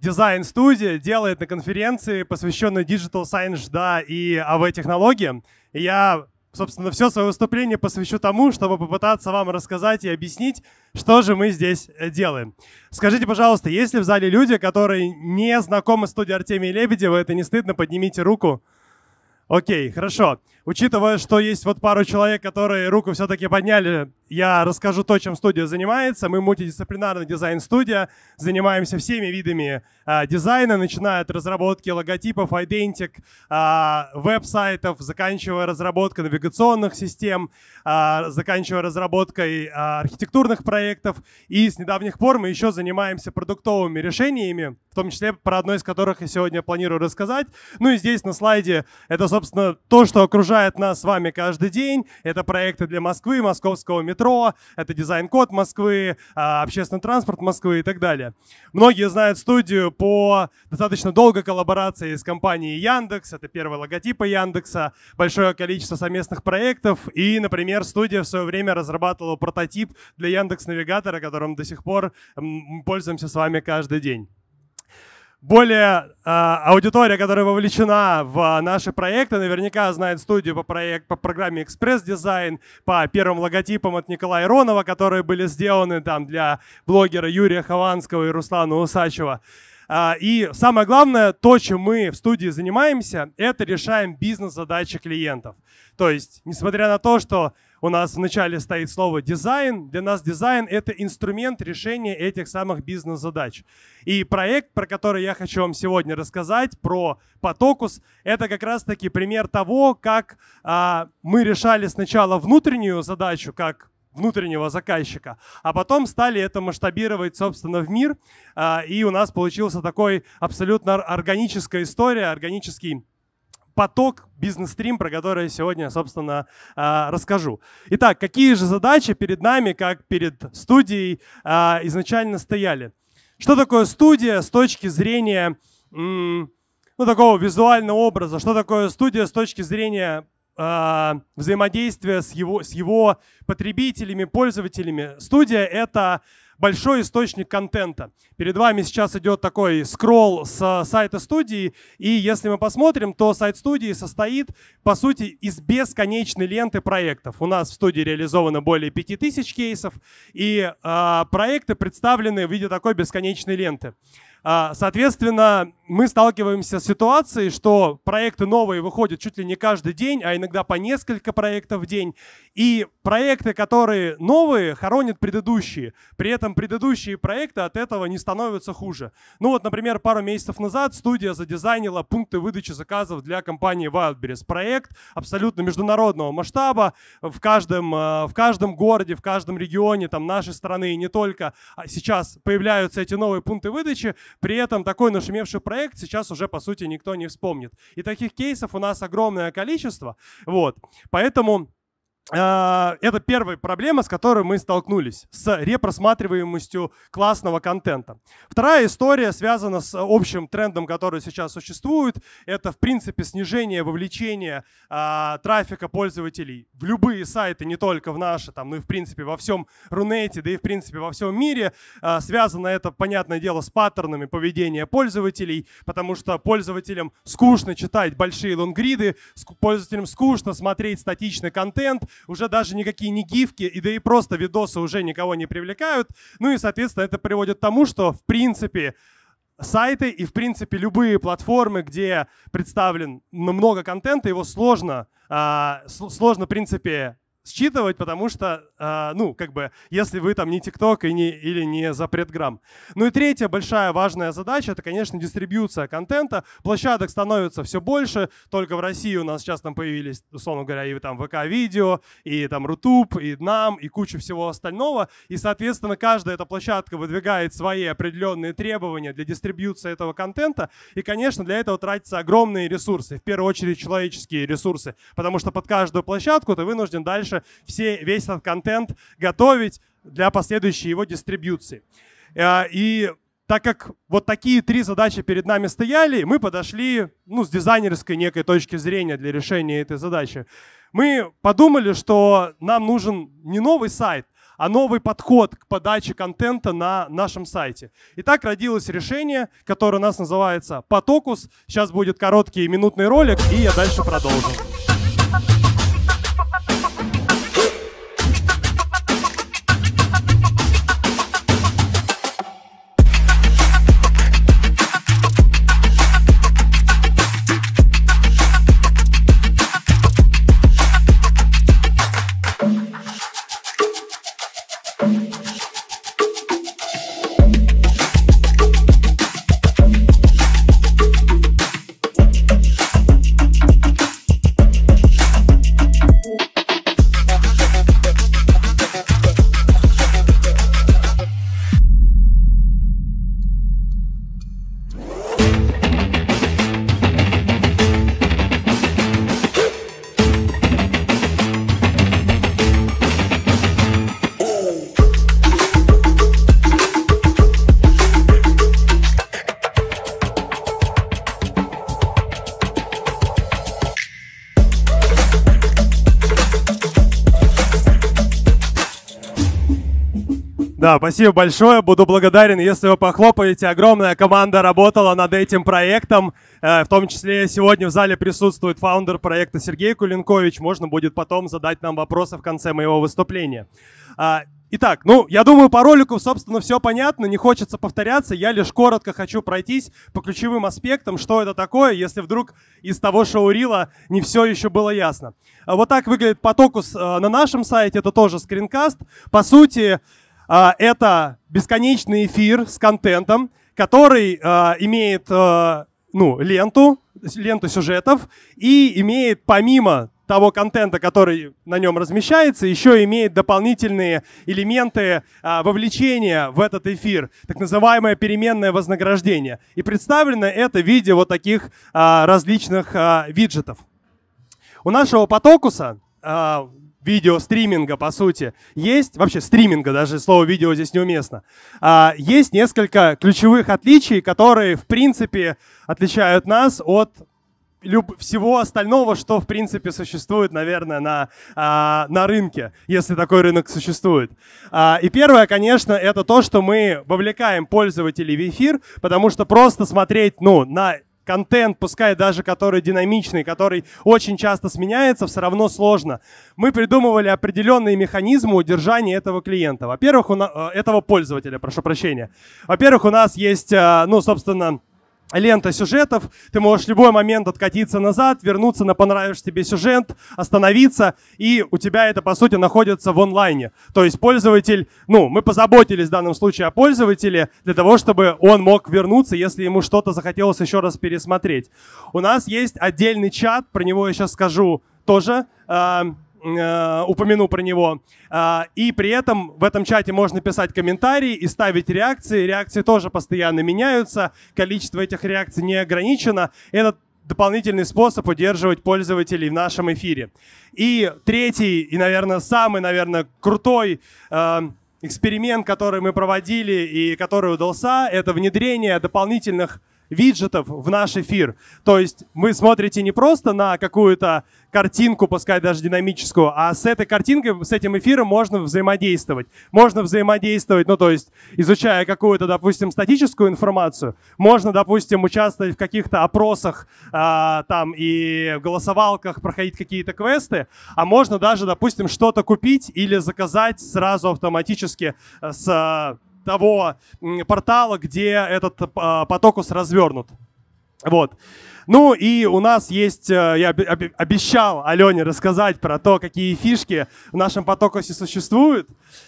дизайн-студия делает на конференции, посвященной Digital Science, да, и АВ-технологиям. И я, собственно, все свое выступление посвящу тому, чтобы попытаться вам рассказать и объяснить, что же мы здесь э, делаем. Скажите, пожалуйста, есть ли в зале люди, которые не знакомы с студией Артемия Лебедева? Это не стыдно, поднимите руку. Окей, хорошо. Учитывая, что есть вот пару человек, которые руку все-таки подняли, я расскажу то, чем студия занимается. Мы мультидисциплинарный дизайн-студия, занимаемся всеми видами э, дизайна, начиная от разработки логотипов, идентик, э, а, веб-сайтов, заканчивая разработкой навигационных систем, э, заканчивая разработкой э, архитектурных проектов. И с недавних пор мы еще занимаемся продуктовыми решениями, в том числе про одно из которых я сегодня планирую рассказать. Ну и здесь на слайде это, собственно, то, что окружает окружает нас с вами каждый день. Это проекты для Москвы, московского метро, это дизайн-код Москвы, а, общественный транспорт Москвы и так далее. Многие знают студию по достаточно долгой коллаборации с компанией Яндекс. Это первый логотип Яндекса, большое количество совместных проектов. И, например, студия в свое время разрабатывала прототип для Яндекс Навигатора, которым до сих пор пользуемся с вами каждый день более э, аудитория, которая вовлечена в а, наши проекты, наверняка знает студию по, проект, по программе «Экспресс Дизайн», по первым логотипам от Николая Ронова, которые были сделаны там для блогера Юрия Хованского и Руслана Усачева. А, и самое главное, то, чем мы в студии занимаемся, это решаем бизнес-задачи клиентов. То есть, несмотря на то, что у нас в начале стоит слово дизайн. Для нас дизайн — это инструмент решения этих самых бизнес-задач. И проект, про который я хочу вам сегодня рассказать, про Потокус, это как раз-таки пример того, как а, мы решали сначала внутреннюю задачу, как внутреннего заказчика, а потом стали это масштабировать, собственно, в мир, а, и у нас получился такой абсолютно органическая история, органический поток, бизнес-стрим, про который я сегодня, собственно, а, расскажу. Итак, какие же задачи перед нами, как перед студией, а, изначально стояли? Что такое студия с точки зрения ну, такого визуального образа? Что такое студия с точки зрения а, взаимодействия с его, с его потребителями, пользователями? Студия — это большой источник контента. Перед вами сейчас идет такой скролл с э, сайта студии, и если мы посмотрим, то сайт студии состоит, по сути, из бесконечной ленты проектов. У нас в студии реализовано более 5000 кейсов, и э, проекты представлены в виде такой бесконечной ленты. А, соответственно, мы сталкиваемся с ситуацией, что проекты новые выходят чуть ли не каждый день, а иногда по несколько проектов в день. И проекты, которые новые, хоронят предыдущие. При этом предыдущие проекты от этого не становятся хуже. Ну вот, например, пару месяцев назад студия задизайнила пункты выдачи заказов для компании Wildberries. Проект абсолютно международного масштаба. В каждом, э, в каждом городе, в каждом регионе там, нашей страны и не только а сейчас появляются эти новые пункты выдачи. При этом такой нашумевший проект сейчас уже, по сути, никто не вспомнит. И таких кейсов у нас огромное количество. Вот. Поэтому а, это первая проблема, с которой мы столкнулись, с репросматриваемостью классного контента. Вторая история связана с общим трендом, который сейчас существует. Это, в принципе, снижение вовлечения э, трафика пользователей в любые сайты, не только в наши, там, ну и, в принципе, во всем Рунете, да и, в принципе, во всем мире. Э, связано это, понятное дело, с паттернами поведения пользователей, потому что пользователям скучно читать большие лонгриды, пользователям скучно смотреть статичный контент, уже даже никакие не гифки, и да и просто видосы уже никого не привлекают. Ну и, соответственно, это приводит к тому, что, в принципе, сайты и, в принципе, любые платформы, где представлен много контента, его сложно, э, сложно, в принципе, считывать, потому что, э, ну, как бы, если вы там не TikTok и не, или не запрет грамм. Ну и третья большая важная задача, это, конечно, дистрибьюция контента. Площадок становится все больше, только в России у нас сейчас там появились, условно говоря, и там ВК-видео, и там Рутуб, и нам, и куча всего остального. И, соответственно, каждая эта площадка выдвигает свои определенные требования для дистрибьюции этого контента. И, конечно, для этого тратятся огромные ресурсы, в первую очередь человеческие ресурсы, потому что под каждую площадку ты вынужден дальше дальше все, весь этот контент готовить для последующей его дистрибьюции. Э, и так как вот такие три задачи перед нами стояли, мы подошли ну, с дизайнерской некой точки зрения для решения этой задачи. Мы подумали, что нам нужен не новый сайт, а новый подход к подаче контента на нашем сайте. И так родилось решение, которое у нас называется «Потокус». Сейчас будет короткий минутный ролик, и я дальше продолжу. Да, спасибо большое. Буду благодарен, если вы похлопаете. Огромная команда работала над этим проектом. Э, в том числе сегодня в зале присутствует фаундер проекта Сергей Кулинкович. Можно будет потом задать нам вопросы в конце моего выступления. А, итак, ну, я думаю, по ролику, собственно, все понятно, не хочется повторяться. Я лишь коротко хочу пройтись по ключевым аспектам, что это такое, если вдруг из того шоурила не все еще было ясно. А вот так выглядит потокус э, на нашем сайте, это тоже скринкаст. По сути, а, это бесконечный эфир с контентом, который а, имеет а, ну, ленту, ленту сюжетов и имеет помимо того контента, который на нем размещается, еще имеет дополнительные элементы а, вовлечения в этот эфир, так называемое переменное вознаграждение. И представлено это в виде вот таких а, различных а, виджетов. У нашего потокуса а, видеостриминга, по сути, есть, вообще стриминга, даже слово видео здесь неуместно, а, есть несколько ключевых отличий, которые, в принципе, отличают нас от всего остального, что, в принципе, существует, наверное, на, а, на рынке, если такой рынок существует. А, и первое, конечно, это то, что мы вовлекаем пользователей в эфир, потому что просто смотреть ну, на контент, пускай даже который динамичный, который очень часто сменяется, все равно сложно. Мы придумывали определенные механизмы удержания этого клиента. Во-первых, у на... Э, этого пользователя, прошу прощения. Во-первых, у нас есть, э, ну, собственно, лента сюжетов, ты можешь в любой момент откатиться назад, вернуться на понравившийся тебе сюжет, остановиться, и у тебя это, по сути, находится в онлайне. То есть пользователь, ну, мы позаботились в данном случае о пользователе для того, чтобы он мог вернуться, если ему что-то захотелось еще раз пересмотреть. У нас есть отдельный чат, про него я сейчас скажу тоже. Э Э, упомяну про него. Э, и при этом в этом чате можно писать комментарии и ставить реакции. Реакции тоже постоянно меняются, количество этих реакций не ограничено. Этот дополнительный способ удерживать пользователей в нашем эфире. И третий, и, наверное, самый, наверное, крутой э, эксперимент, который мы проводили и который удался, это внедрение дополнительных виджетов в наш эфир. То есть вы смотрите не просто на какую-то картинку, пускай даже динамическую, а с этой картинкой, с этим эфиром можно взаимодействовать. Можно взаимодействовать, ну то есть изучая какую-то, допустим, статическую информацию, можно, допустим, участвовать в каких-то опросах э, там и в голосовалках, проходить какие-то квесты, а можно даже, допустим, что-то купить или заказать сразу автоматически с того портала, где этот а, потокус развернут. Вот. Ну и у нас есть, э, я обещал Алене рассказать про то, какие фишки в нашем потокосе существуют.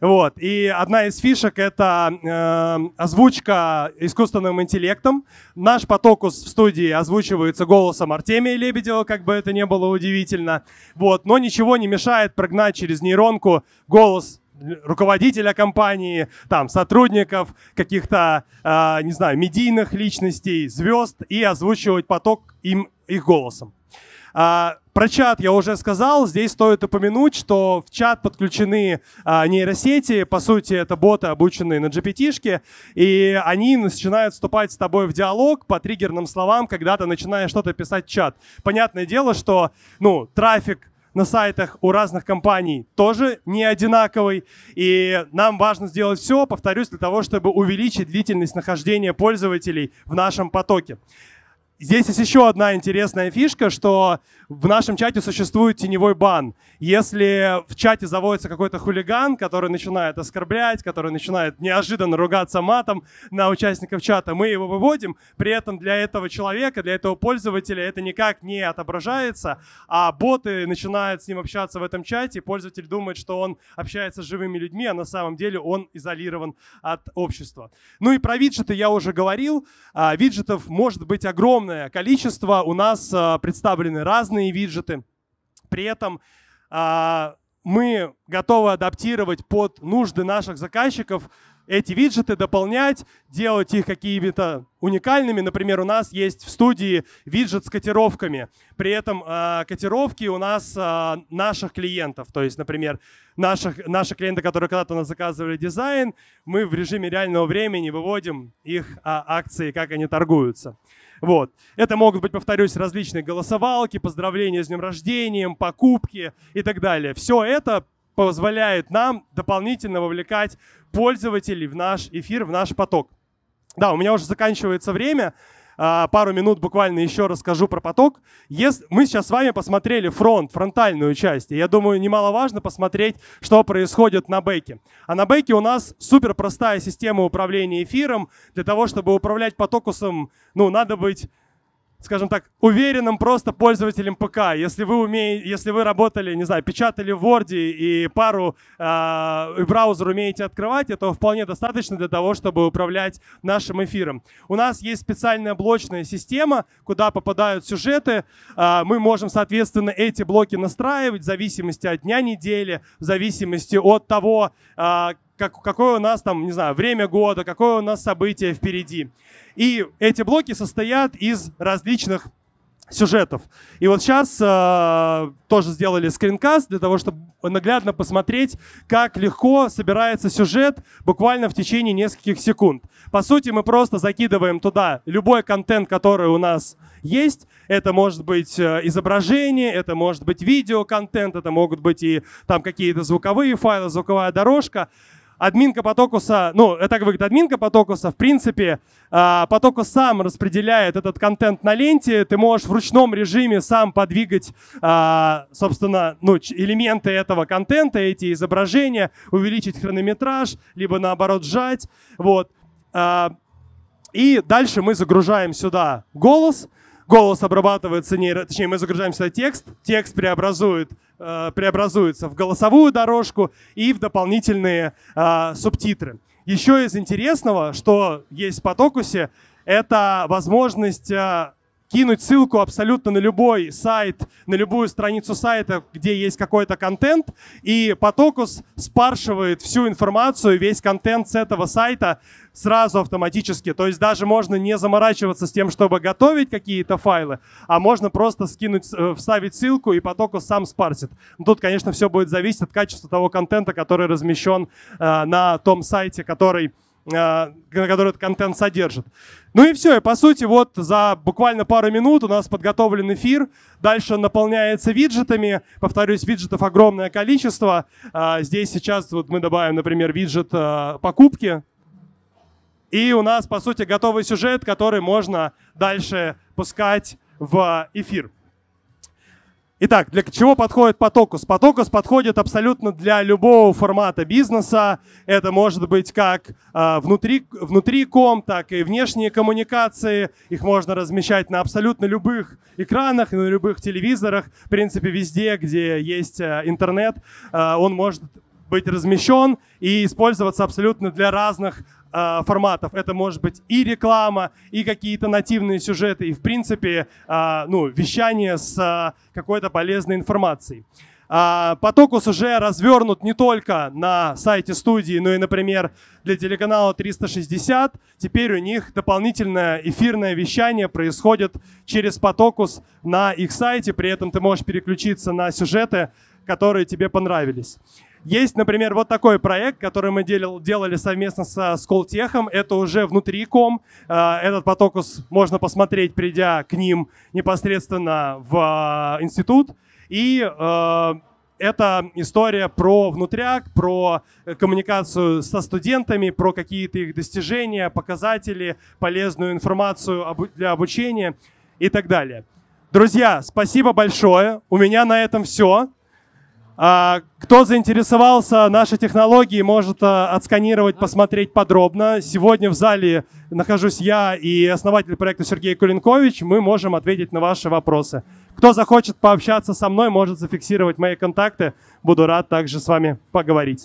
Вот. И одна из фишек — это э, озвучка искусственным интеллектом. Наш потокус в студии озвучивается голосом Артемия Лебедева, как бы это ни было удивительно. Вот. Но ничего не мешает прогнать через нейронку голос руководителя компании, там, сотрудников, каких-то, э, не знаю, медийных личностей, звезд и озвучивать поток им их голосом. А, про чат я уже сказал, здесь стоит упомянуть, что в чат подключены а, нейросети, по сути это боты, обученные на GPT-шке, и они начинают вступать с тобой в диалог по триггерным словам, когда ты начинаешь что-то писать в чат. Понятное дело, что ну, трафик на сайтах у разных компаний тоже не одинаковый. И нам важно сделать все, повторюсь, для того, чтобы увеличить длительность нахождения пользователей в нашем потоке. Здесь есть еще одна интересная фишка, что в нашем чате существует теневой бан. Если в чате заводится какой-то хулиган, который начинает оскорблять, который начинает неожиданно ругаться матом на участников чата, мы его выводим. При этом для этого человека, для этого пользователя это никак не отображается, а боты начинают с ним общаться в этом чате, и пользователь думает, что он общается с живыми людьми, а на самом деле он изолирован от общества. Ну и про виджеты я уже говорил. А, виджетов может быть огромное огромное количество. У нас а, представлены разные виджеты. При этом а, мы готовы адаптировать под нужды наших заказчиков эти виджеты, дополнять, делать их какими-то уникальными. Например, у нас есть в студии виджет с котировками. При этом э, котировки у нас э, наших клиентов. То есть, например, наших, наши клиенты, которые когда-то у нас заказывали дизайн, мы в режиме реального времени выводим их э, акции, как они торгуются. Вот. Это могут быть, повторюсь, различные голосовалки, поздравления с днем рождения, покупки и так далее. Все это позволяет нам дополнительно вовлекать пользователей в наш эфир, в наш поток. Да, у меня уже заканчивается время. А, пару минут буквально еще расскажу про поток. Мы сейчас с вами посмотрели фронт, фронтальную часть. И я думаю, немаловажно посмотреть, что происходит на бэке. А на бэке у нас супер простая система управления эфиром. Для того, чтобы управлять потокусом, ну, надо быть скажем так, уверенным просто пользователем ПК. Если вы умеете, если вы работали, не знаю, печатали в Word и пару э, браузер умеете открывать, этого вполне достаточно для того, чтобы управлять нашим эфиром. У нас есть специальная блочная система, куда попадают сюжеты. Э, мы можем, соответственно, эти блоки настраивать в зависимости от дня недели, в зависимости от того, э, как, какое у нас там, не знаю, время года, какое у нас событие впереди. И эти блоки состоят из различных сюжетов. И вот сейчас э, тоже сделали скринкаст для того, чтобы наглядно посмотреть, как легко собирается сюжет буквально в течение нескольких секунд. По сути, мы просто закидываем туда любой контент, который у нас есть. Это может быть э, изображение, это может быть видеоконтент, это могут быть и там какие-то звуковые файлы, звуковая дорожка админка потокуса, ну, это говорит админка потокуса, в принципе, а, потокус сам распределяет этот контент на ленте, ты можешь в ручном режиме сам подвигать, а, собственно, ну, элементы этого контента, эти изображения, увеличить хронометраж, либо наоборот сжать, вот. А, и дальше мы загружаем сюда голос — голос обрабатывается, нейро, точнее, мы загружаем сюда текст, текст преобразует, э, преобразуется в голосовую дорожку и в дополнительные э, субтитры. Еще из интересного, что есть в Потокусе, это возможность э, кинуть ссылку абсолютно на любой сайт, на любую страницу сайта, где есть какой-то контент, и Потокус спаршивает всю информацию, весь контент с этого сайта сразу автоматически. То есть даже можно не заморачиваться с тем, чтобы готовить какие-то файлы, а можно просто скинуть, э, вставить ссылку, и Потокус сам спарсит. Но ну, тут, конечно, все будет зависеть от качества того контента, который размещен э, на том сайте, который Э, на который этот контент содержит. Ну и все, и по сути вот за буквально пару минут у нас подготовлен эфир, дальше наполняется виджетами, повторюсь, виджетов огромное количество, э, здесь сейчас вот мы добавим, например, виджет э, покупки, и у нас, по сути, готовый сюжет, который можно дальше пускать в эфир. Итак, для чего подходит Потокус? Потокус подходит абсолютно для любого формата бизнеса. Это может быть как э, внутри, внутри ком, так и внешние коммуникации. Их можно размещать на абсолютно любых экранах, на любых телевизорах. В принципе, везде, где есть э, интернет, э, он может быть размещен и использоваться абсолютно для разных Э, форматов. Это может быть и реклама, и какие-то нативные сюжеты, и, в принципе, э, ну, вещание с э, какой-то полезной информацией. А, потокус уже развернут не только на сайте студии, но и, например, для телеканала 360. Теперь у них дополнительное эфирное вещание происходит через Потокус на их сайте. При этом ты можешь переключиться на сюжеты, которые тебе понравились. Есть, например, вот такой проект, который мы делил, делали совместно со Сколтехом. Это уже внутри ком. А, этот потокус можно посмотреть, придя к ним непосредственно в а, институт. И а, это история про внутряк, про коммуникацию со студентами, про какие-то их достижения, показатели, полезную информацию для обучения и так далее. Друзья, спасибо большое. У меня на этом все. А, кто заинтересовался нашей технологией, может а, отсканировать, посмотреть подробно. Сегодня в зале нахожусь я и основатель проекта Сергей Кулинкович. Мы можем ответить на ваши вопросы. Кто захочет пообщаться со мной, может зафиксировать мои контакты. Буду рад также с вами поговорить.